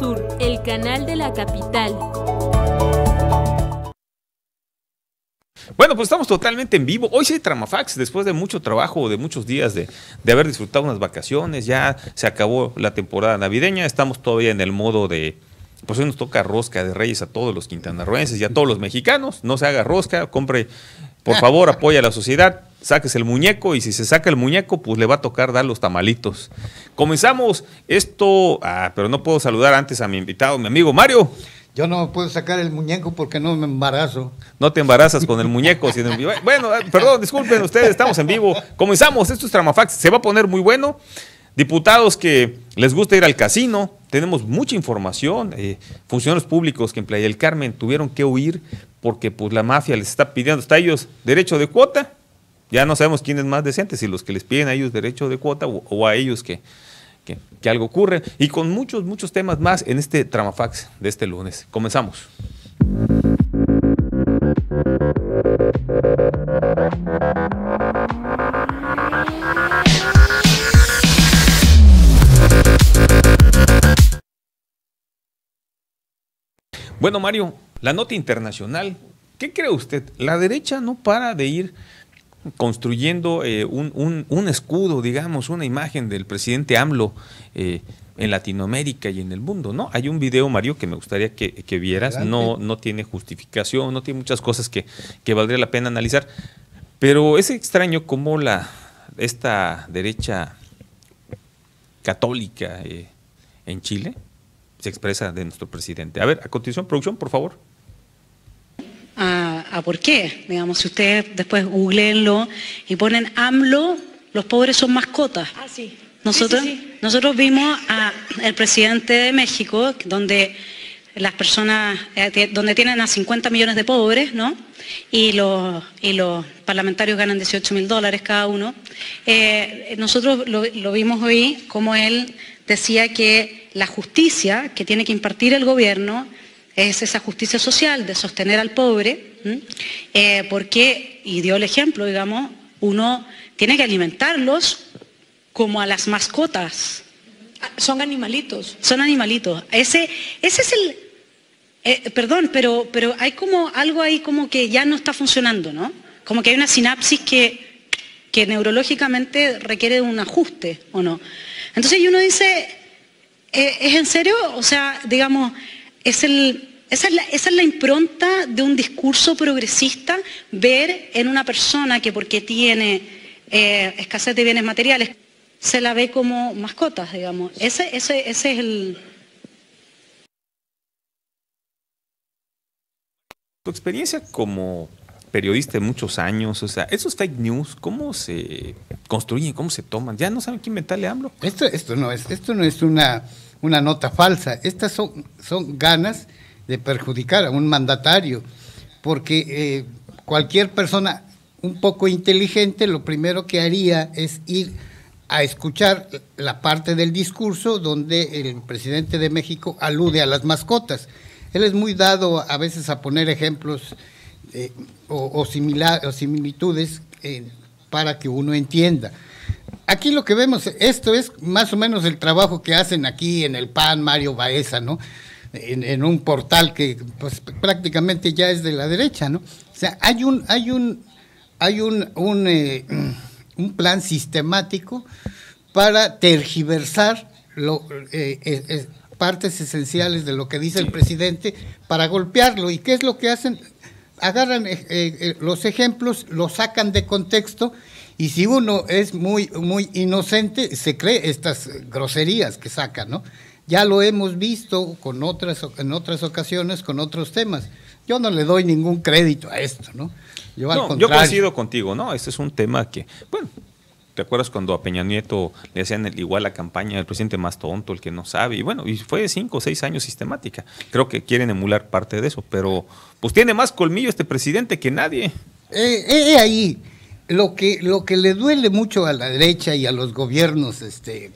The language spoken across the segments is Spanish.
Sur, el canal de la capital. Bueno, pues estamos totalmente en vivo. Hoy sí Tramafax, después de mucho trabajo, de muchos días de, de, haber disfrutado unas vacaciones, ya se acabó la temporada navideña, estamos todavía en el modo de... Pues hoy nos toca rosca de reyes a todos los quintanarroenses y a todos los mexicanos. No se haga rosca, compre por favor, apoya a la sociedad, saques el muñeco y si se saca el muñeco, pues le va a tocar dar los tamalitos. Comenzamos esto, ah, pero no puedo saludar antes a mi invitado, mi amigo Mario. Yo no puedo sacar el muñeco porque no me embarazo. No te embarazas con el muñeco. sino, bueno, ah, perdón, disculpen ustedes, estamos en vivo. Comenzamos, esto es Tramafax, se va a poner muy bueno. Diputados que les gusta ir al casino, tenemos mucha información. Eh, funcionarios públicos que en Playa del Carmen tuvieron que huir porque pues, la mafia les está pidiendo hasta ellos derecho de cuota. Ya no sabemos quién es más decente, si los que les piden a ellos derecho de cuota o, a ellos que, que, algo ocurre. Y con muchos, muchos temas más en este Tramafax de este lunes. Comenzamos. Bueno, Mario, la nota internacional, ¿qué cree usted? La derecha no para de ir construyendo eh, un, escudo, digamos, una imagen del presidente AMLO eh, en Latinoamérica y en el mundo, ¿no? Hay un video, Mario, que me gustaría que, vieras, no, no tiene justificación, no tiene muchas cosas que, valdría la pena analizar, pero es extraño cómo la, esta derecha católica eh, en Chile se expresa de nuestro presidente. A ver, a continuación, producción, por favor. A, por qué, digamos, si ustedes después googleenlo y ponen AMLO, los pobres son mascotas. Ah, Nosotros, nosotros vimos al presidente de México, donde las personas, eh, donde tienen a 50 millones de pobres, ¿no? Y los, los parlamentarios ganan 18 mil dólares cada uno. Eh, nosotros lo, vimos hoy, como él decía que la justicia que tiene que impartir el gobierno es esa justicia social de sostener al pobre, eh, porque, y dio el ejemplo, digamos, uno tiene que alimentarlos como a las mascotas, ah, son animalitos. Son animalitos. Ese, ese es el, eh, perdón, pero, pero hay como algo ahí como que ya no está funcionando, ¿no? Como que hay una sinapsis que, que neurológicamente requiere un ajuste, ¿o no? Entonces uno dice, eh, ¿es en serio? O sea, digamos, es el, esa, es la, impronta de un discurso progresista, ver en una persona que porque tiene eh, escasez de bienes materiales, se la ve como mascotas, digamos. ese es el... Tu experiencia como periodista de muchos años, o sea, esos fake news, ¿cómo se construyen, cómo se toman? Ya no saben qué inventarle le hablo. Esto, esto no es, esto no es una, una nota falsa, estas son, son ganas de perjudicar a un mandatario, porque eh, cualquier persona un poco inteligente lo primero que haría es ir a escuchar la parte del discurso donde el presidente de México alude a las mascotas. Él es muy dado a veces a poner ejemplos eh, o, similitudes eh, para que uno entienda. Aquí lo que vemos, esto es más o menos el trabajo que hacen aquí en el PAN Mario Baeza, ¿no? En, un portal que pues, prácticamente ya es de la derecha, ¿no? O sea, hay un, hay un, hay un, un, eh, plan sistemático para tergiversar lo, partes esenciales de lo que dice el presidente para golpearlo. ¿Y qué es lo que hacen? Agarran eh, eh, eh, los ejemplos, los sacan de contexto y si uno es muy, muy inocente, se cree estas groserías que sacan, ¿no? Ya lo hemos visto con otras, en otras ocasiones, con otros temas. Yo no le doy ningún crédito a esto, ¿no? Yo, yo coincido contigo, ¿no? Este es un tema que, bueno, ¿Te acuerdas cuando a Peña Nieto le hacían el, igual la campaña del presidente más tonto, el que no sabe? Y bueno, y fue cinco o seis años sistemática. Creo que quieren emular parte de eso, pero pues tiene más colmillo este presidente que nadie. Eh, eh, eh ahí, lo que, lo que le duele mucho a la derecha y a los gobiernos este,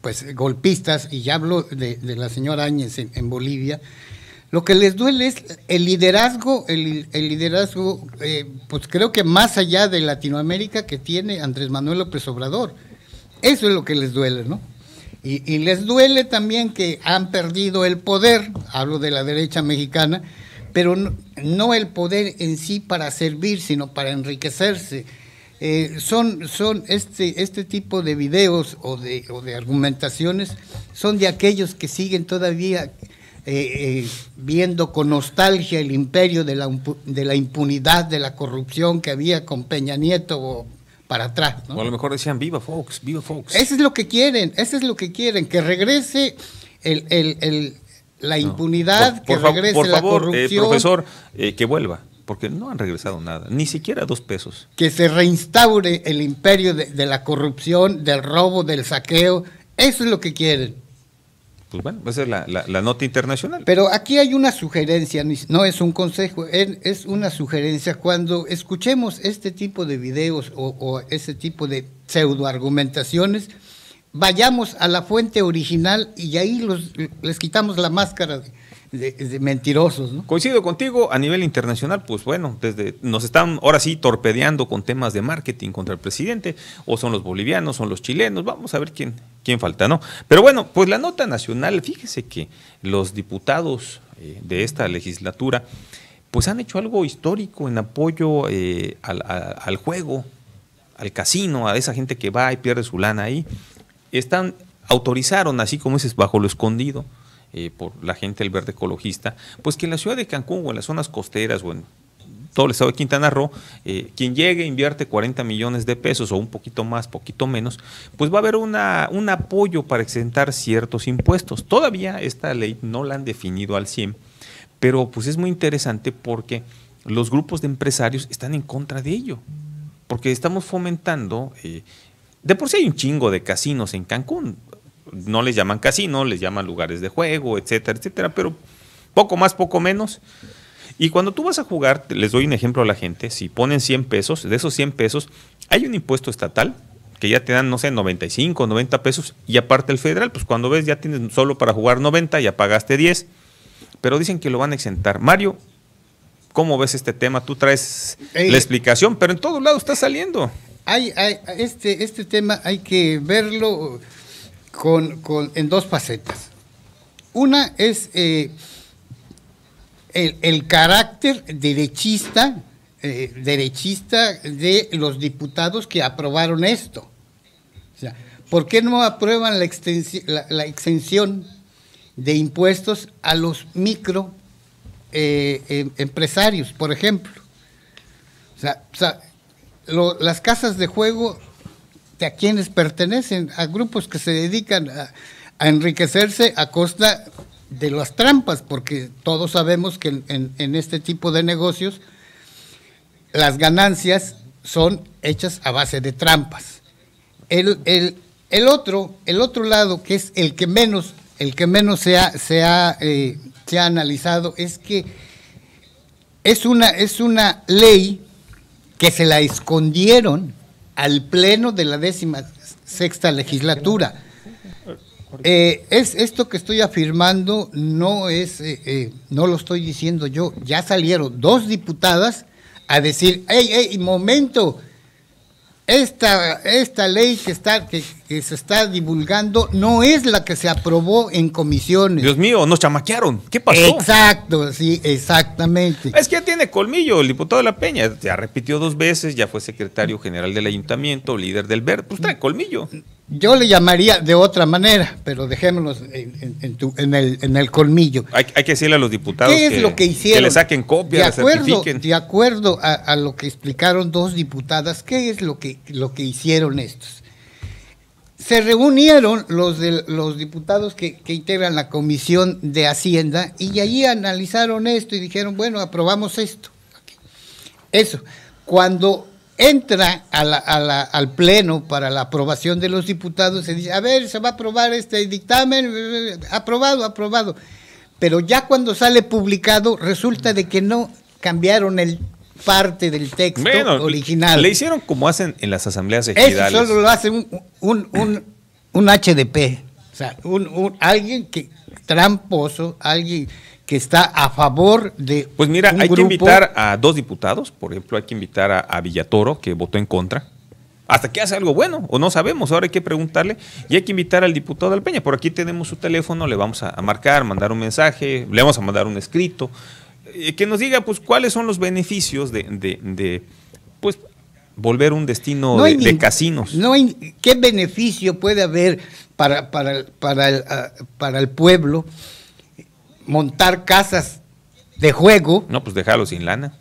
pues, golpistas, y ya hablo de, la señora Áñez en, en Bolivia, lo que les duele es el liderazgo, el, liderazgo, eh, pues creo que más allá de Latinoamérica que tiene Andrés Manuel López Obrador. Eso es lo que les duele, ¿no? Y, les duele también que han perdido el poder, hablo de la derecha mexicana, pero no, el poder en sí para servir, sino para enriquecerse. Eh, son son este, este tipo de videos o de, o de argumentaciones, son de aquellos que siguen todavía eh, eh, viendo con nostalgia el imperio de la, impunidad, de la corrupción que había con Peña Nieto para atrás. O a lo mejor decían, viva Fox, viva Fox. Eso es lo que quieren, eso es lo que quieren, que regrese el, la impunidad, que regrese favor, la eh, corrupción. profesor, que vuelva porque no han regresado nada, ni siquiera dos pesos. Que se reinstaure el imperio de, la corrupción, del robo, del saqueo, eso es lo que quieren pues bueno, esa es la, la, nota internacional. Pero aquí hay una sugerencia, no es un consejo, es una sugerencia. Cuando escuchemos este tipo de videos o, o tipo de pseudo argumentaciones, vayamos a la fuente original y ahí los, les quitamos la máscara de, de, mentirosos. ¿no? Coincido contigo, a nivel internacional, pues bueno, desde nos están ahora sí torpedeando con temas de marketing contra el presidente, o son los bolivianos, son los chilenos, vamos a ver quién, quién falta, ¿no? Pero bueno, pues la nota nacional, fíjese que los diputados eh, de esta legislatura, pues han hecho algo histórico en apoyo eh, al, juego, al casino, a esa gente que va y pierde su lana ahí. Están, autorizaron, así como es bajo lo escondido, eh, por la gente del verde ecologista, pues que en la ciudad de Cancún o en las zonas costeras o en todo el estado de Quintana Roo, eh, quien llegue e invierte 40 millones de pesos o un poquito más, poquito menos, pues va a haber un apoyo para exentar ciertos impuestos. Todavía esta ley no la han definido al 100, pero pues es muy interesante porque los grupos de empresarios están en contra de ello, porque estamos fomentando... Eh, de por sí hay un chingo de casinos en Cancún no les llaman casino, les llaman lugares de juego, etcétera, etcétera, pero poco más, poco menos. Y cuando tú vas a jugar, les doy un ejemplo a la gente, si ponen 100 pesos, de esos 100 pesos hay un impuesto estatal que ya te dan, no sé, 95, 90 pesos, y aparte el federal, pues cuando ves ya tienes solo para jugar 90, ya pagaste 10, pero dicen que lo van a exentar. Mario, ¿cómo ves este tema? Tú traes eh, la explicación, pero en todos lados está saliendo. Hay, hay, este, este tema hay que verlo con, con, en dos facetas. Una es eh, el, carácter derechista, eh, derechista de los diputados que aprobaron esto. O sea, ¿Por qué no aprueban la, la, la exención de impuestos a los micro eh, em, empresarios, por ejemplo? O sea, o sea las casas de juego a quienes pertenecen, a grupos que se dedican a, enriquecerse a costa de las trampas, porque todos sabemos que en, este tipo de negocios las ganancias son hechas a base de trampas. El, otro, el otro lado, que es el que menos, el que menos se ha, se ha, eh, analizado, es que es una, es una ley que se la escondieron al pleno de la décima sexta legislatura. Eh, es esto que estoy afirmando no es eh, eh, no lo estoy diciendo yo ya salieron dos diputadas a decir ¡Ey, ey, momento esta esta ley que está se está divulgando no es la que se aprobó en comisiones. Dios mío, nos chamaquearon. ¿Qué pasó? Exacto, sí, exactamente. Es que tiene colmillo el diputado de la Peña. Ya repitió dos veces, ya fue secretario general del ayuntamiento, líder del verde. Pues trae colmillo. Yo le llamaría de otra manera, pero dejémonos en, en el, colmillo. Hay, que decirle a los diputados es que, lo que, hicieron? que le saquen copias, de acuerdo, a, a, lo que explicaron dos diputadas, ¿qué es lo que, lo que hicieron estos? se reunieron los, los diputados que, integran la Comisión de Hacienda y allí analizaron esto y dijeron, bueno, aprobamos esto. Eso, cuando entra al Pleno para la aprobación de los diputados, se dice, a ver, se va a aprobar este dictamen, aprobado, aprobado. Pero ya cuando sale publicado, resulta de que no cambiaron el parte del texto original. Le hicieron como hacen en las asambleas ejidales. Eso solo lo hace un, un, un, HDP. O sea, un, alguien que tramposo, alguien que está a favor de. Pues mira, hay que invitar a dos diputados, por ejemplo, hay que invitar a, a Villatoro, que votó en contra hasta que hace algo bueno o no sabemos. Ahora hay que preguntarle y hay que invitar al diputado Alpeña. Por aquí tenemos su teléfono, le vamos a, marcar, mandar un mensaje, le vamos a mandar un escrito. Eh, que nos diga pues cuáles son los beneficios de, de, de pues volver un destino de, casinos. No ¿Qué beneficio puede haber para, para, para, el, ah, para el pueblo montar casas de juego? No, pues dejarlo sin lana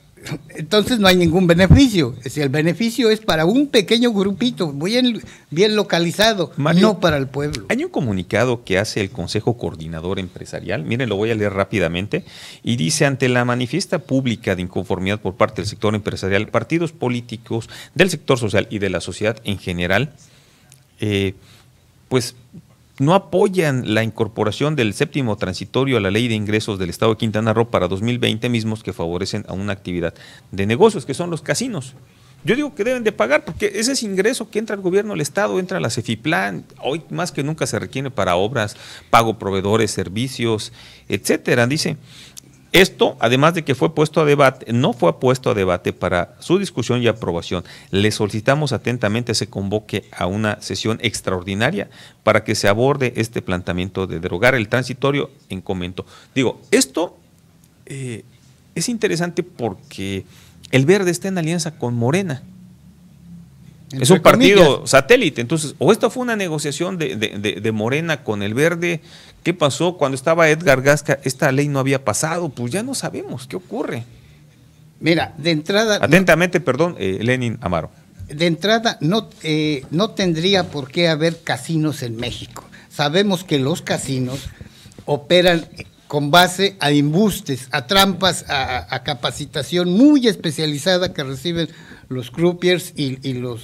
entonces no hay ningún beneficio. Si el beneficio es para un pequeño grupito, bien, bien localizado, no para el pueblo. Hay un comunicado que hace el Consejo Coordinador Empresarial, miren, lo voy a leer rápidamente, y dice, ante la manifiesta pública de inconformidad por parte del sector empresarial, partidos políticos, del sector social y de la sociedad en general, eh, pues no apoyan la incorporación del séptimo transitorio a la ley de ingresos del Estado de Quintana Roo para 2020 mismos que favorecen a una actividad de negocios, que son los casinos. Yo digo que deben de pagar porque ese es ingreso que entra al gobierno, del Estado, entra a la CEFIPLAN, hoy más que nunca se requiere para obras, pago proveedores, servicios, etcétera. Dice, esto, además de que fue puesto a debate, no fue puesto a debate para su discusión y aprobación. Le solicitamos atentamente se convoque a una sesión extraordinaria para que se aborde este planteamiento de derogar el transitorio en comento. Digo, esto eh, es interesante porque el Verde está en alianza con Morena es un partido satélite. Entonces, o esto fue una negociación de, Morena con el Verde. ¿Qué pasó cuando estaba Edgar Gasca? Esta ley no había pasado. Pues ya no sabemos qué ocurre. Mira, de entrada. Atentamente, perdón, eh, Lenin Amaro. De entrada, no, eh, no tendría por qué haber casinos en México. Sabemos que los casinos operan con base a embustes, a trampas, a capacitación muy especializada que reciben los croupiers y, los,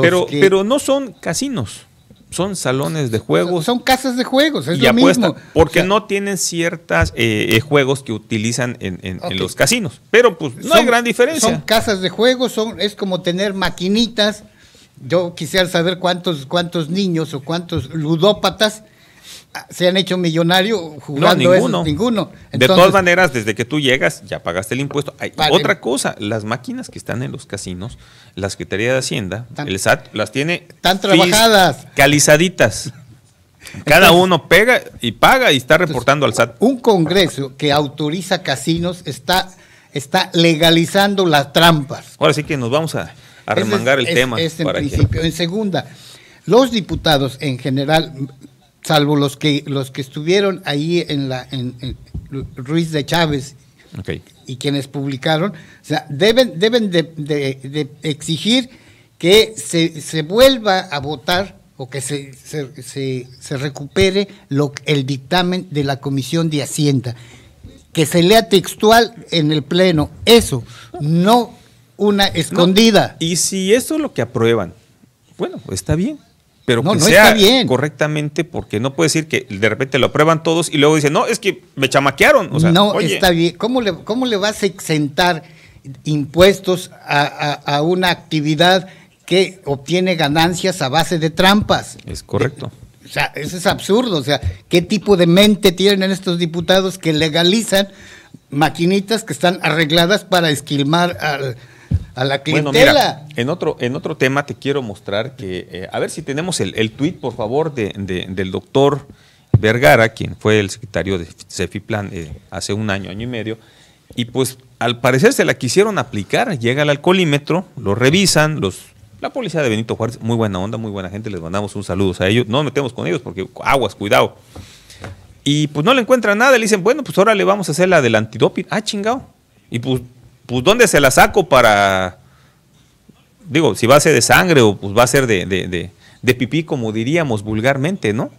Pero, pero no son casinos son salones de juegos. Son, casas de juegos, es lo mismo. Porque no tienen ciertos eh, eh, juegos que utilizan en, los casinos. Pero pues no hay gran diferencia. Son casas de juegos, son, es como tener maquinitas. Yo quisiera saber cuántos, cuántos niños o cuántos ludópatas se han hecho millonarios jugando no, ninguno. ninguno. de todas maneras, desde que tú llegas, ya pagaste el impuesto. Otra cosa, las máquinas que están en los casinos, la Secretaría de Hacienda, el SAT, las tiene... tan trabajadas. Calizaditas. Cada uno pega y paga y está reportando al SAT. Un Congreso que autoriza casinos está, está legalizando las trampas. Ahora sí que nos vamos a, a remangar el tema. en principio. En segunda, los diputados en general salvo los que los que estuvieron ahí en la en, Ruiz de Chávez y quienes publicaron, sea, deben deben de, exigir que se, se, vuelva a votar o que se, se, recupere lo, el dictamen de la Comisión de Hacienda, que se lea textual en el Pleno, eso, no una escondida. Y si eso es lo que aprueban, bueno, está bien, pero no, que sea bien. correctamente, porque no puede decir que de repente lo aprueban todos y luego dicen, no, es que me chamaquearon. no, está bien. ¿Cómo le, ¿Cómo le vas a exentar impuestos a, a, una actividad que obtiene ganancias a base de trampas? Es correcto. Eh, o sea, eso es absurdo. O sea, ¿qué tipo de mente tienen estos diputados que legalizan maquinitas que están arregladas para esquilmar al a la clientela. Bueno, en otro, en otro tema te quiero mostrar que, eh, a ver si tenemos el, el tuit, por favor, del doctor Vergara, quien fue el secretario de Cefiplan eh, hace un año, año y medio, y pues al parecer se la quisieron aplicar, llega el alcoholímetro, lo revisan, los la policía de Benito Juárez, muy buena onda, muy buena gente, les mandamos un saludo a ellos, no nos metemos con ellos porque aguas, cuidado. Y pues no le encuentran nada, le dicen, bueno, pues ahora le vamos a hacer la del antidoping, ah, chingado. Y pues pues ¿dónde se la saco para, digo, si va a ser de sangre o pues va a ser de, de, de, pipí, como diríamos vulgarmente, ¿no?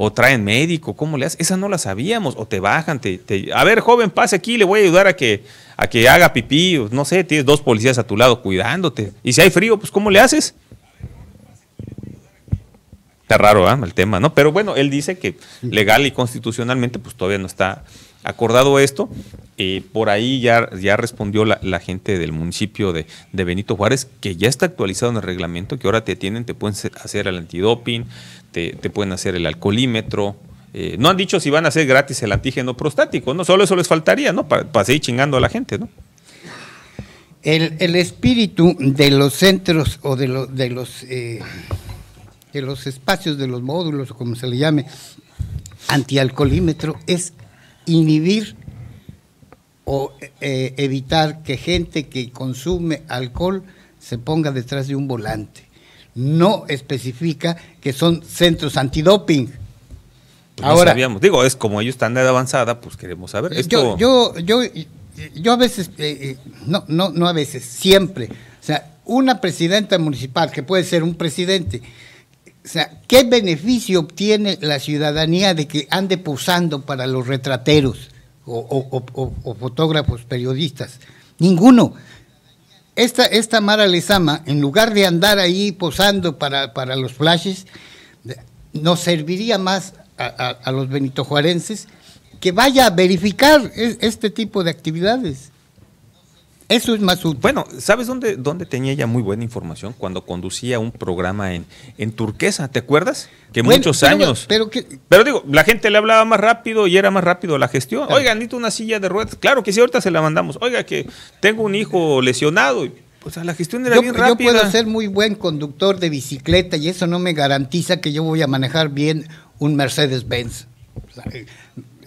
O traen médico, ¿cómo le haces? Esa no la sabíamos, o te bajan, te, a ver, joven, pase aquí, le voy a ayudar a que, a que haga pipí, no sé, tienes dos policías a tu lado cuidándote, y si hay frío, pues ¿cómo le haces? Está raro ¿ah? el tema, ¿no? Pero bueno, él dice que legal y constitucionalmente, pues todavía no está Acordado esto, eh, por ahí ya, ya respondió la, gente del municipio de, Benito Juárez, que ya está actualizado en el reglamento, que ahora te tienen, te pueden hacer el antidoping, te, pueden hacer el alcoholímetro. Eh, no han dicho si van a hacer gratis el antígeno prostático, ¿no? Solo eso les faltaría, ¿no? Para, seguir chingando a la gente, ¿no? El, espíritu de los centros o de, de los eh, de los espacios de los módulos o como se le llame antialcoholímetro es inhibir o eh, evitar que gente que consume alcohol se ponga detrás de un volante. No especifica que son centros antidoping. Pues Ahora, no sabíamos. Digo, es como ellos están de avanzada, pues queremos saber. Eh, Esto... Yo, yo, yo, a veces, eh, no, no, no a veces, siempre. O sea, una presidenta municipal, que puede ser un presidente, ¿qué beneficio obtiene la ciudadanía de que ande posando para los retrateros o, fotógrafos, periodistas? Ninguno. Esta, esta Mara Lezama, en lugar de andar ahí posando para, los flashes, nos serviría más a los benitojuarenses que vaya a verificar e, este tipo de actividades. Eso es más Bueno, ¿sabes dónde, dónde tenía ella muy buena información? Cuando conducía un programa en, turquesa, ¿te acuerdas? Que muchos años. Pero, digo, la gente le hablaba más rápido y era más rápido la gestión. Oigan, Oiga, necesito una silla de ruedas. Claro que sí, ahorita se la mandamos. Oiga, que tengo un hijo lesionado. o pues, sea, la gestión era bien rápida. Yo puedo ser muy buen conductor de bicicleta y eso no me garantiza que yo voy a manejar bien un Mercedes-Benz. O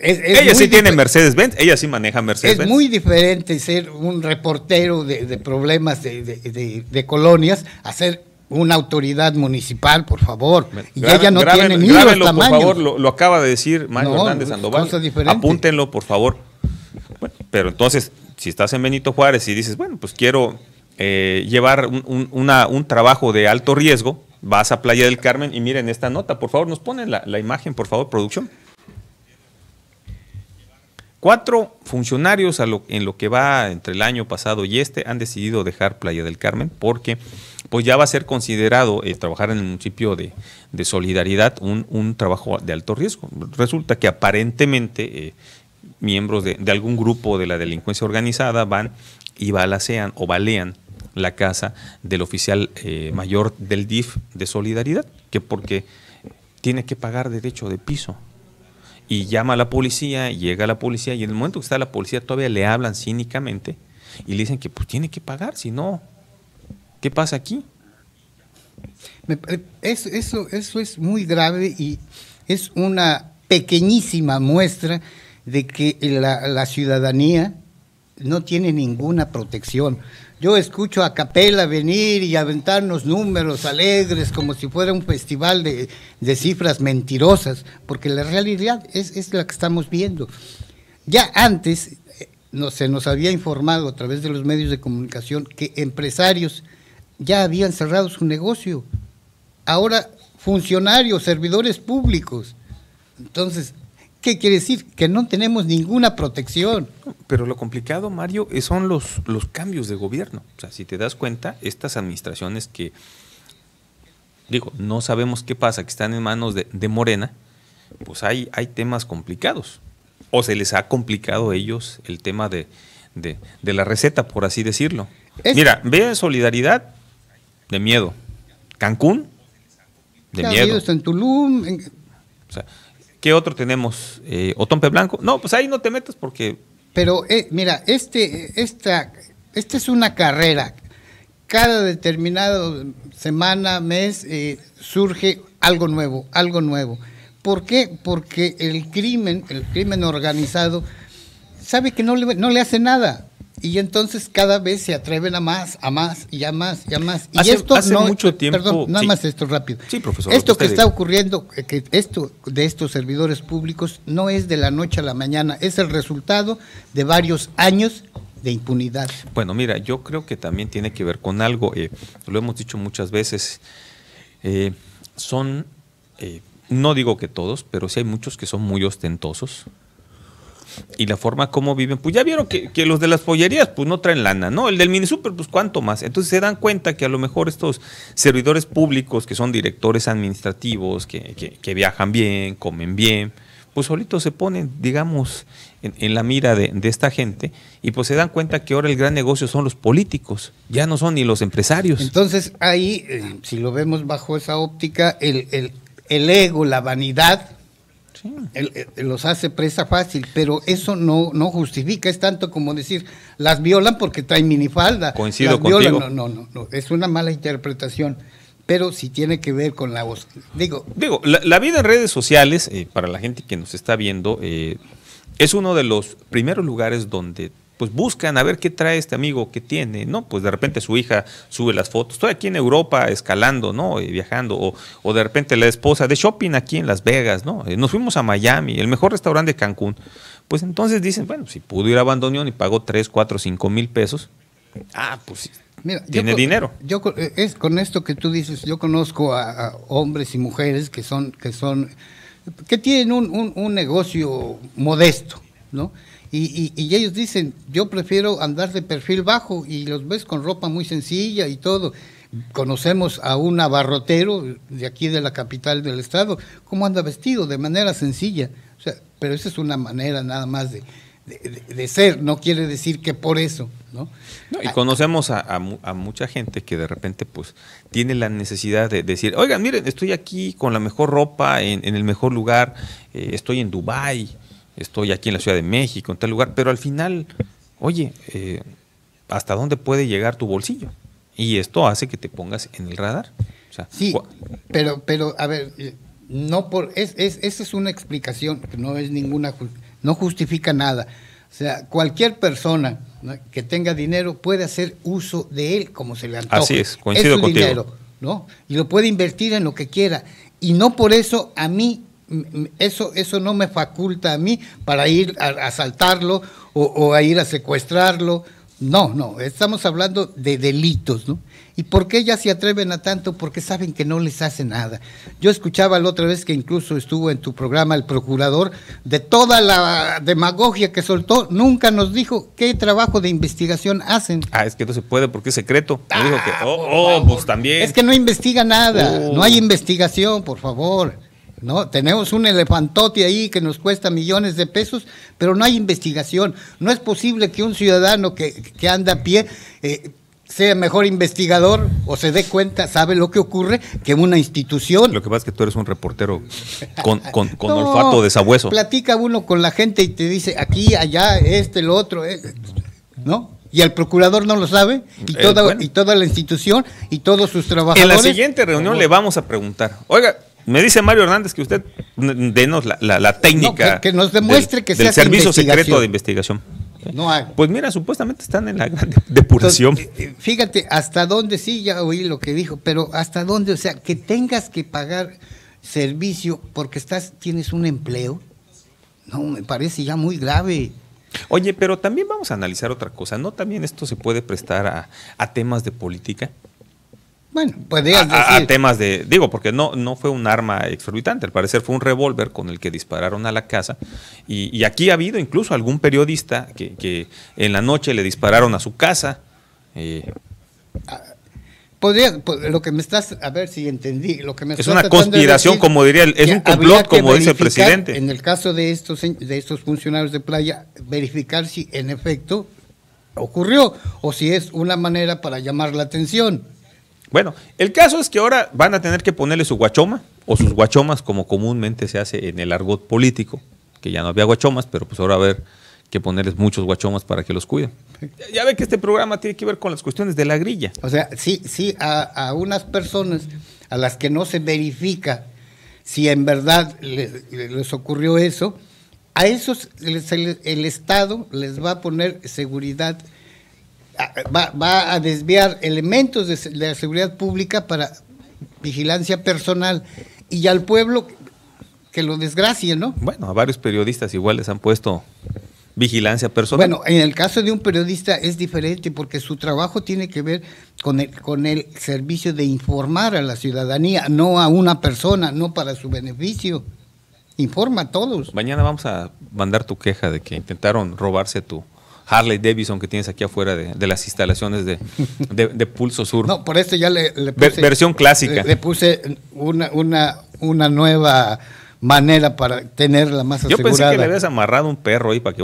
ella sí tiene Mercedes-Benz, ella sí maneja Mercedes-Benz. Es muy diferente ser un reportero de, problemas de, colonias a ser una autoridad municipal, por favor. Y ella no tiene ni grábenlo, por favor, lo, acaba de decir Mario Hernández Sandoval. Apúntenlo, por favor. pero entonces, si estás en Benito Juárez y dices, bueno, pues quiero eh, llevar un, trabajo de alto riesgo, vas a Playa del Carmen y miren esta nota, por favor, nos ponen la imagen, por favor, producción. Cuatro funcionarios en lo que va entre el año pasado y este han decidido dejar Playa del Carmen porque pues ya va a ser considerado eh, trabajar en el municipio de, solidaridad un, trabajo de alto riesgo. Resulta que aparentemente eh, miembros de, algún grupo de la delincuencia organizada van y balacean o balean la casa del oficial eh, mayor del DIF de solidaridad, que porque tiene que pagar derecho de piso y llama a la policía, llega la policía y en el momento que está la policía todavía le hablan cínicamente y le dicen que pues tiene que pagar, si no, ¿qué pasa aquí? Eso, eso, es muy grave y es una pequeñísima muestra de que la, la ciudadanía no tiene ninguna protección. Yo escucho a Capela venir y aventarnos números alegres como si fuera un festival de, cifras mentirosas, porque la realidad es, la que estamos viendo. Ya antes eh, no, se nos había informado a través de los medios de comunicación que empresarios ya habían cerrado su negocio. Ahora funcionarios, servidores públicos. Entonces, ¿Qué quiere decir? Que no tenemos ninguna protección. Pero lo complicado, Mario, son los, los cambios de gobierno. O sea, si te das cuenta, estas administraciones que, digo, no sabemos qué pasa, que están en manos de, Morena, pues hay, hay temas complicados. O se les ha complicado a ellos el tema de, la receta, por así decirlo. Mira, ve solidaridad de miedo. Cancún, de miedo. en Tulum. O sea, ¿Qué otro tenemos? Eh, ¿Otompe Blanco? No, pues ahí no te metas porque... Pero eh, mira, este, esta, esta es una carrera. Cada determinado semana, mes, eh, surge algo nuevo, algo nuevo. ¿Por qué? Porque el crimen, el crimen organizado, sabe que no le, no le hace nada. Y entonces cada vez se atreven a más, a más y a más y a más. Y esto hace mucho eh, tiempo. Perdón, nada más esto rápido. Sí, profesor. Esto que, está ocurriendo, eh, que esto de estos servidores públicos no es de la noche a la mañana, es el resultado de varios años de impunidad. Bueno, mira, yo creo que también tiene que ver con algo. Eh, lo hemos dicho muchas veces. Eh, son, no digo que todos, pero sí hay muchos que son muy ostentosos y la forma como viven, pues ya vieron que, los de las pollerías pues no traen lana, ¿no? El del mini pues cuánto más. Entonces se dan cuenta que a lo mejor estos servidores públicos que son directores administrativos, que, viajan bien, comen bien, pues solitos se ponen, digamos, en, la mira de, esta gente y pues se dan cuenta que ahora el gran negocio son los políticos, ya no son ni los empresarios. Entonces ahí, eh, si lo vemos bajo esa óptica, el, el ego, la vanidad el, los hace presa fácil, pero eso no, no justifica, es tanto como decir, las violan porque traen minifalda. Coincido con contigo. No, no, no, es una mala interpretación, pero si tiene que ver con la voz. Digo, Digo la, vida en redes sociales, eh, para la gente que nos está viendo, eh, es uno de los primeros lugares donde pues buscan a ver qué trae este amigo que tiene, ¿no? Pues de repente su hija sube las fotos, estoy aquí en Europa escalando, ¿no? Y eh, viajando, o, de repente la esposa de shopping aquí en Las Vegas, ¿no? Eh, nos fuimos a Miami, el mejor restaurante de Cancún. Pues entonces dicen, bueno, si pudo ir a Bandoneón y pagó 3, 4, 5 mil pesos, ah, pues tiene dinero. Yo eh, es con esto que tú dices, yo conozco a, hombres y mujeres que son que son que tienen un negocio modesto, ¿no? Y, ellos dicen, yo prefiero andar de perfil bajo y los ves con ropa muy sencilla y todo. Conocemos a un abarrotero de aquí de la capital del estado, cómo anda vestido de manera sencilla. pero esa es una manera nada más de, de, ser, no quiere decir que por eso. ¿no? y conocemos a, mucha gente que de repente pues tiene la necesidad de decir, oigan, miren, estoy aquí con la mejor ropa, en, el mejor lugar, eh, estoy en Dubái estoy aquí en la Ciudad de México, en tal lugar, pero al final, oye, eh, ¿hasta dónde puede llegar tu bolsillo? Y esto hace que te pongas en el radar. sí, pero, pero, a ver, eh, no por, es, es, esa es una explicación, que no es ninguna, no justifica nada. O sea, cualquier persona que tenga dinero puede hacer uso de él como se le antoje. Así es, coincido es su Dinero, ¿no? Y lo puede invertir en lo que quiera. Y no por eso a mí eso, eso no me faculta a mí para ir a asaltarlo o, a ir a secuestrarlo. No, no, estamos hablando de delitos, ¿no? ¿Y por qué ya se atreven a tanto? Porque saben que no les hace nada. Yo escuchaba la otra vez que incluso estuvo en tu programa el procurador, de toda la demagogia que soltó, nunca nos dijo qué trabajo de investigación hacen. Ah, es que no se puede porque es secreto. que, ah, oh, oh, pues también. Es que no investiga nada, no hay oh. investigación, por favor. ¿no? Tenemos un elefantote ahí que nos cuesta millones de pesos, pero no hay investigación. No es posible que un ciudadano que, anda a pie eh, sea mejor investigador o se dé cuenta, sabe lo que ocurre, que una institución. Lo que pasa es que tú eres un reportero con, olfato de sabueso. Platica uno con la gente y te dice aquí, allá, este, lo otro, eh, ¿no? y el procurador no lo sabe, y eh, toda, y toda la institución y todos sus trabajadores. En la siguiente reunión le vamos a preguntar, oiga, me dice Mario Hernández que usted denos la, técnica. que, nos demuestre que servicio secreto de investigación. No Pues mira, supuestamente están en la depuración. Eh, eh, fíjate, hasta dónde, sí, ya oí lo que dijo, pero hasta dónde, o sea, que tengas que pagar servicio porque estás, tienes un empleo, no, me parece ya muy grave. Oye, pero también vamos a analizar otra cosa, ¿no? También esto se puede prestar a temas de política. Bueno, pues temas de, digo, porque no, no fue un arma exorbitante, al parecer fue un revólver con el que dispararon a la casa. Y, aquí ha habido incluso algún periodista que, en la noche le dispararon a su casa. Eh, Podría, pues, lo que me estás, a ver si entendí, lo que me Es una conspiración, como diría, es un complot, como dice el presidente. En el caso de estos, de estos funcionarios de playa, verificar si en efecto ocurrió o si es una manera para llamar la atención. Bueno, el caso es que ahora van a tener que ponerle su guachoma o sus guachomas como comúnmente se hace en el argot político, que ya no había guachomas, pero pues ahora va a haber que ponerles muchos guachomas para que los cuiden. Ya, ve que este programa tiene que ver con las cuestiones de la grilla. O sea, sí, sí, a, unas personas a las que no se verifica si en verdad les, ocurrió eso, a esos el, el Estado les va a poner seguridad va, a desviar elementos de, la seguridad pública para vigilancia personal y al pueblo que lo desgracie, ¿no? Bueno, a varios periodistas igual les han puesto vigilancia personal. Bueno, en el caso de un periodista es diferente porque su trabajo tiene que ver con con el servicio de informar a la ciudadanía, no a una persona, no para su beneficio. Informa a todos. Mañana vamos a mandar tu queja de que intentaron robarse tu, Harley Davidson que tienes aquí afuera de, las instalaciones de, Pulso Sur. No, por esto ya le, puse, versión clásica. Le, puse una, una, una nueva manera para tenerla más asegurada. Yo pensé que le habías amarrado un perro ahí para que...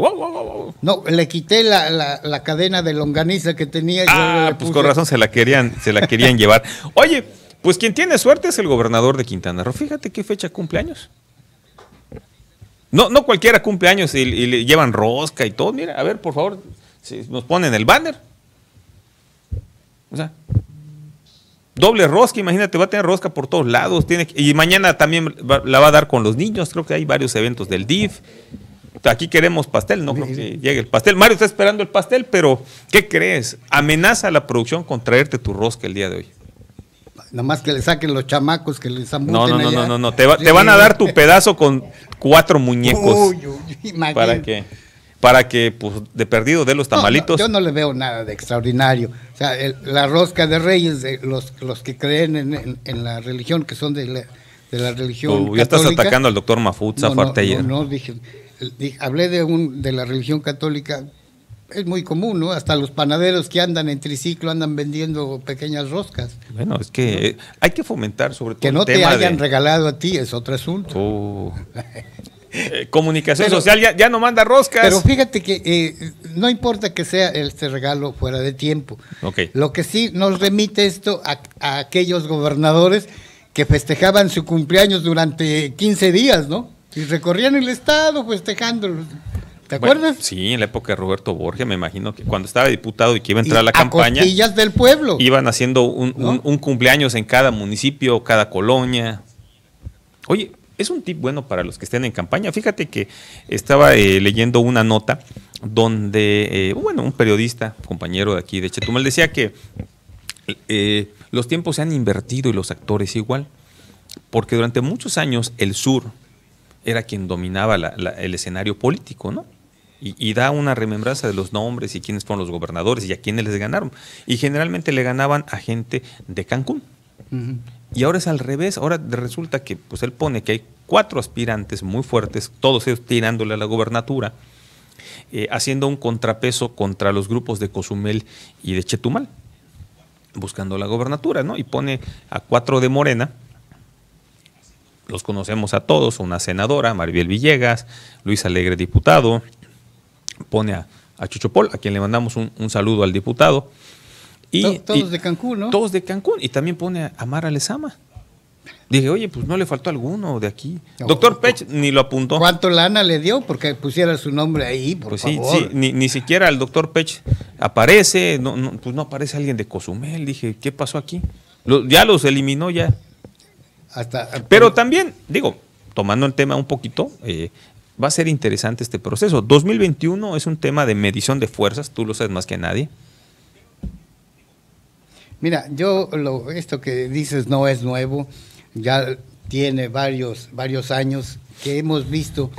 No, le quité la, cadena de longaniza que tenía. Ah, pues con razón se la querían, se la querían llevar. Oye, pues quien tiene suerte es el gobernador de Quintana Roo. Fíjate qué fecha cumpleaños. No, cualquiera cumple años y, le llevan rosca y todo. Mira, a ver, por favor, si nos ponen el banner. O sea, doble rosca, imagínate, va a tener rosca por todos lados. Tiene, y mañana también la va a dar con los niños. Creo que hay varios eventos del DIF. Aquí queremos pastel, no creo que llegue el pastel. Mario está esperando el pastel, pero ¿qué crees? Amenaza a la producción con traerte tu rosca el día de hoy. Nada más que le saquen los chamacos que les no, no, no, no, no, no, te van a dar tu pedazo con cuatro muñecos. para que para que pues de perdido de los tamalitos. yo no le veo nada de extraordinario. O sea, la rosca de reyes, de los, los que creen en, la religión, que son de la, de la religión. ya estás atacando al doctor Mafut no, no, dije, dije, hablé de, un, de la religión católica es muy común, ¿no? Hasta los panaderos que andan en triciclo andan vendiendo pequeñas roscas. Bueno, es que eh, hay que fomentar sobre todo. Que no te hayan regalado a ti es otro asunto. Oh. Eh, comunicación social ya, no manda roscas. Pero fíjate que eh, no importa que sea este regalo fuera de tiempo. Lo que sí nos remite esto a, aquellos gobernadores que festejaban su cumpleaños durante 15 días, ¿no? Y recorrían el estado festejándolo. ¿Te acuerdas? sí, en la época de Roberto Borges, me imagino que cuando estaba diputado y que iba a entrar a la campaña. A del pueblo. Iban haciendo un, un, cumpleaños en cada municipio, cada colonia. Oye, es un tip bueno para los que estén en campaña. Fíjate que estaba eh, leyendo una nota donde, eh, bueno, un periodista, compañero de aquí de Chetumal, decía que eh, los tiempos se han invertido y los actores igual. Porque durante muchos años el sur era quien dominaba el escenario político, ¿no? Y, da una remembranza de los nombres y quiénes fueron los gobernadores y a quiénes les ganaron. Y generalmente le ganaban a gente de Cancún. Y ahora es al revés, ahora resulta que pues él pone que hay cuatro aspirantes muy fuertes, todos ellos tirándole a la gobernatura, eh, haciendo un contrapeso contra los grupos de Cozumel y de Chetumal, buscando la gobernatura, ¿no? Y pone a cuatro de Morena, los conocemos a todos, una senadora, Maribel Villegas, Luis Alegre, diputado, pone a, Chuchopol, a quien le mandamos un, saludo al diputado. Y, todos de Cancún, ¿no? Todos de Cancún. Y también pone a Mara Lezama. Dije, oye, pues no le faltó alguno de aquí. Doctor pues, Pech ni lo apuntó. ¿Cuánto lana le dio? Porque pusiera su nombre ahí, por pues favor. Sí, Ni, siquiera el doctor Pech aparece, pues no aparece alguien de Cozumel. Dije, ¿qué pasó aquí? ya los eliminó ya. Hasta, Pero pues, también, digo, tomando el tema un poquito, eh, va a ser interesante este proceso. 2021 es un tema de medición de fuerzas, tú lo sabes más que nadie. Mira, yo lo, esto que dices no es nuevo, ya tiene varios, varios años que hemos visto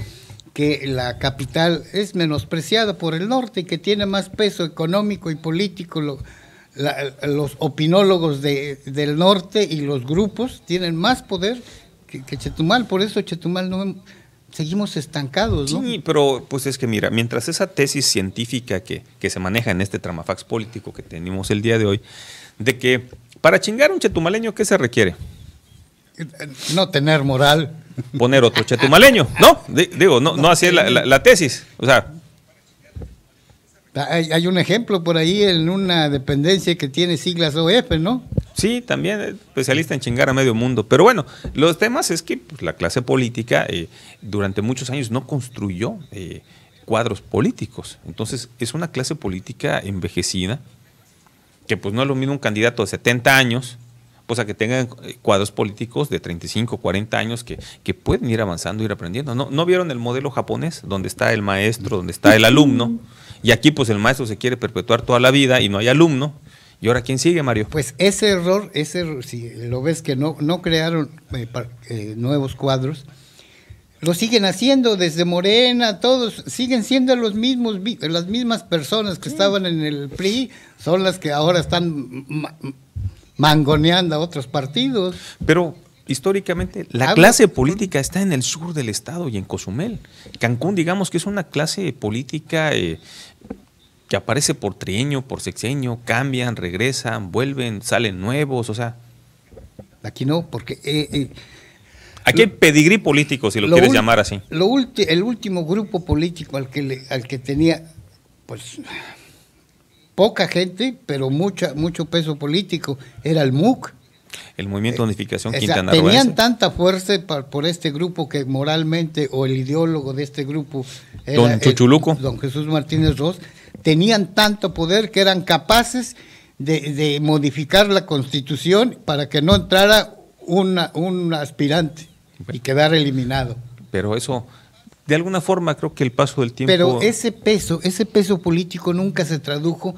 que la capital es menospreciada por el norte y que tiene más peso económico y político. los opinólogos del norte y los grupos tienen más poder que Chetumal, por eso Chetumal no, seguimos estancados, ¿no? Sí, pero pues es que mira, mientras esa tesis científica que, se maneja en este tramafax político que tenemos el día de hoy, de que para chingar un chetumaleño, ¿qué se requiere? No tener moral. Poner otro chetumaleño, ¿no? Digo, no, no, así la tesis. O sea, hay, un ejemplo por ahí en una dependencia que tiene siglas OEF, ¿no? Sí, también eh, especialista en chingar a medio mundo. Pero bueno, los temas es que pues, la clase política eh, durante muchos años no construyó eh, cuadros políticos. Entonces es una clase política envejecida, que pues no es lo mismo un candidato de 70 años, o pues, sea que tengan cuadros políticos de 35, 40 años que, que pueden ir avanzando, ir aprendiendo. ¿No, ¿No vieron el modelo japonés, donde está el maestro, donde está el alumno? Y aquí pues el maestro se quiere perpetuar toda la vida y no hay alumno. ¿Y ahora quién sigue, Mario? Pues ese error, ese si lo ves que no, no crearon eh, eh, nuevos cuadros, lo siguen haciendo desde Morena, todos siguen siendo los mismos, las mismas personas que estaban en el PRI, son las que ahora están mangoneando a otros partidos. Pero históricamente la clase política está en el sur del estado y en Cozumel. Cancún, digamos que es una clase política eh, que aparece por trienio, por sexenio, cambian, regresan, vuelven, salen nuevos, o sea. Aquí no, porque... Eh, eh, Aquí hay pedigrí político, si lo, quieres llamar así. el último grupo político al que, al que tenía, pues, poca gente, pero mucho peso político, era el MUC. El movimiento de eh, unificación Quintana Tenían tanta fuerza por, este grupo que moralmente, o el ideólogo de este grupo, era don Chuchuluco. don Jesús Martínez Ross, tenían tanto poder que eran capaces de, modificar la constitución para que no entrara una, un aspirante y quedara eliminado. Pero eso, de alguna forma creo que el paso del tiempo. Pero ese peso, ese peso político nunca se tradujo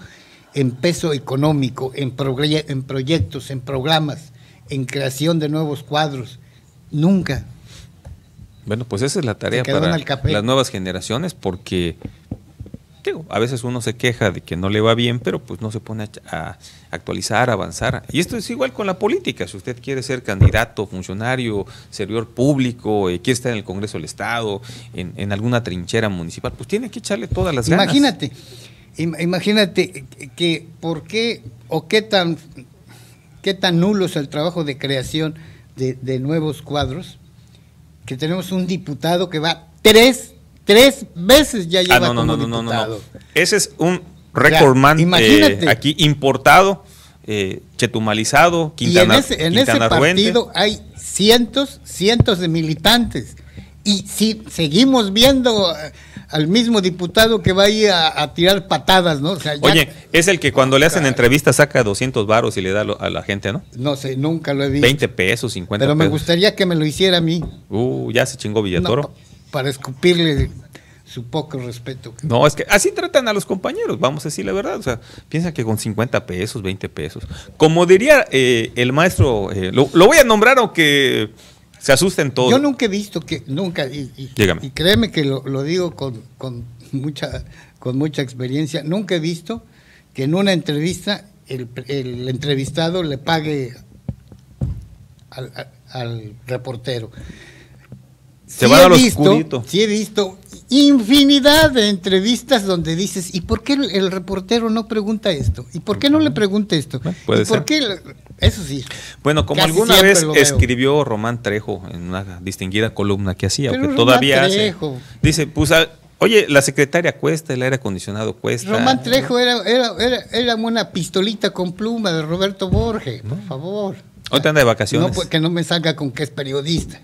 en peso económico, en, en proyectos, en programas, en creación de nuevos cuadros. Nunca. Bueno, pues esa es la tarea para las nuevas generaciones, porque digo, a veces uno se queja de que no le va bien, pero pues no se pone a, actualizar, avanzar. Y esto es igual con la política. Si usted quiere ser candidato, funcionario, servidor público, eh, quiere estar en el Congreso del Estado, en, alguna trinchera municipal, pues tiene que echarle todas las ganas. Imagínate, Imagínate que por qué o qué tan, qué tan nulo es el trabajo de creación de, nuevos cuadros, que tenemos un diputado que va tres, tres veces ya lleva a ah, Ese es un récord eh, aquí importado, eh, chetumalizado, Quintana, y en ese, en ese partido hay cientos, cientos de militantes y si seguimos viendo eh, al mismo diputado que va ahí a, a tirar patadas, ¿no? O Oye, es el que cuando le hacen entrevistas saca 200 varos y le da a la gente, ¿no? No sé, nunca lo he visto. 20 pesos, 50 Pero me gustaría que me lo hiciera a mí. Uh, ya se chingó Villatoro. para escupirle su poco respeto. No, es que así tratan a los compañeros, vamos a decir la verdad. O sea, piensan que con 50 pesos, 20 pesos. Como diría eh, el maestro, eh, lo, lo, voy a nombrar aunque se asusten todos. Yo nunca he visto que, nunca, y, créeme que lo, digo con, mucha, con mucha experiencia, nunca he visto que en una entrevista el, entrevistado le pague al, reportero. Se va a los visto, Sí he visto infinidad de entrevistas donde dices, ¿y por qué el, reportero no pregunta esto? ¿Y por qué no le pregunta esto? Puede ¿Y por qué eso sí. Bueno, como alguna vez escribió Román Trejo en una distinguida columna que hacía, todavía Dice, pues, ah, oye, la secretaria cuesta, el aire acondicionado cuesta. Román Trejo era, era, era, era una pistolita con pluma de Roberto Borges, por favor. Hoy anda de vacaciones. No, que no me salga con que es periodista,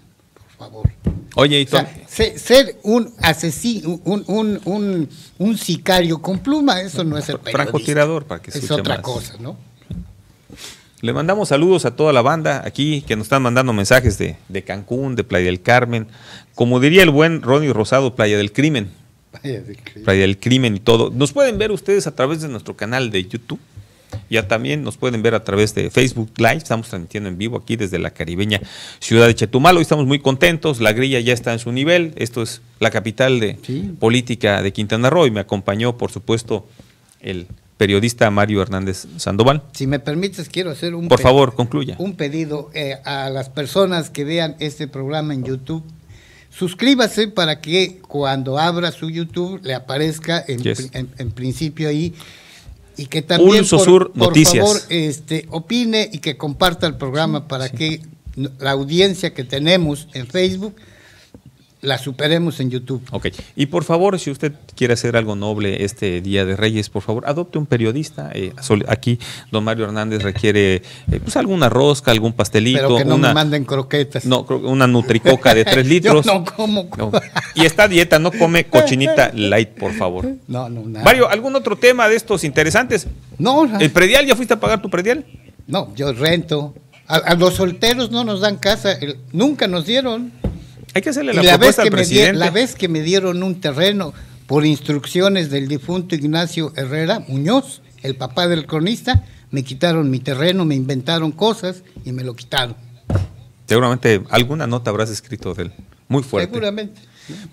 por favor. Oye, y ser, un asesino, un, un, un, un, sicario con pluma, eso no es el periodista. Tirador, para que Es otra cosa, ¿no? Le mandamos saludos a toda la banda aquí que nos están mandando mensajes de, Cancún, de Playa del Carmen. Como diría el buen Ronnie Rosado, Playa del Crimen. Playa del Crimen. y todo. Nos pueden ver ustedes a través de nuestro canal de YouTube. Ya también nos pueden ver a través de Facebook Live. Estamos transmitiendo en vivo aquí desde la caribeña ciudad de Chetumal. Hoy estamos muy contentos. La grilla ya está en su nivel. Esto es la capital de política de Quintana Roo. Y me acompañó, por supuesto, el periodista Mario Hernández Sandoval. Si me permites, quiero hacer un... Por favor, concluya. Un pedido eh, a las personas que vean este programa en YouTube. Suscríbase para que cuando abra su YouTube le aparezca en, principio ahí y que también Pulso por, por favor este, opine y que comparta el programa para que la audiencia que tenemos en Facebook la superemos en YouTube. Ok. Y por favor, si usted quiere hacer algo noble este Día de Reyes, por favor, adopte un periodista. Eh, aquí don Mario Hernández requiere eh, pues alguna rosca, algún pastelito. Pero que no me manden croquetas. No, una nutricoca de tres litros. no como. Y esta dieta no come cochinita light, por favor. No, no, nada. Mario, ¿algún otro tema de estos interesantes? No. ¿El predial? ¿Ya fuiste a pagar tu predial? No, yo rento. A, los solteros no nos dan casa. nunca nos dieron. Hay que hacerle la, la propuesta la vez que me dieron un terreno por instrucciones del difunto Ignacio Herrera Muñoz, el papá del cronista, me quitaron mi terreno, me inventaron cosas y me lo quitaron. Seguramente alguna nota habrás escrito de él, muy fuerte. Seguramente.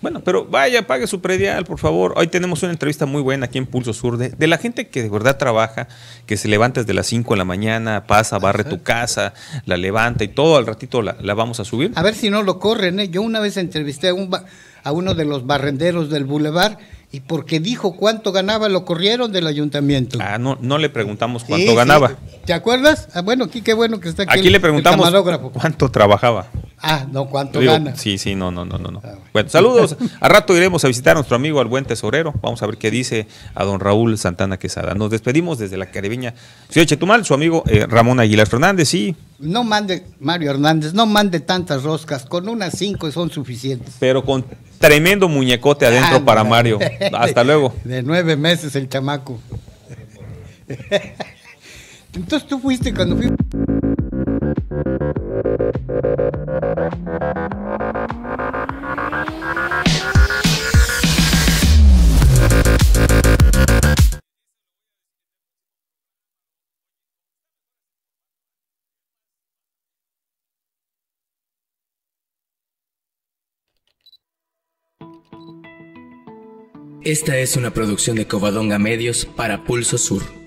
Bueno, pero vaya, pague su predial, por favor. Hoy tenemos una entrevista muy buena aquí en Pulso Sur de, la gente que de verdad trabaja, que se levanta desde las 5 de la mañana, pasa, barre tu casa, la levanta y todo, al ratito la, vamos a subir. A ver si no lo corren, ¿eh? Yo una vez entrevisté a, a uno de los barrenderos del Boulevard y porque dijo cuánto ganaba, lo corrieron del ayuntamiento. Ah, no, no le preguntamos cuánto ganaba. ¿Te acuerdas? Ah, bueno, aquí qué bueno que está aquí. Aquí le preguntamos cuánto trabajaba. Ah, no, ¿cuánto gana? Sí, sí, no, no, no, no. Ah, bueno. saludos. a rato iremos a visitar a nuestro amigo, al buen tesorero. Vamos a ver qué dice a don Raúl Santana Quesada. Nos despedimos desde la Fíjate Ciudad mal, su amigo eh, Ramón Aguilar Fernández Sí. No mande, Mario Hernández, no mande tantas roscas, con unas cinco son suficientes. Pero con tremendo muñecote adentro para Mario. Hasta luego. De nueve meses el chamaco. Entonces tú fuiste cuando fui... Esta es una producción de Covadonga Medios para Pulso Sur.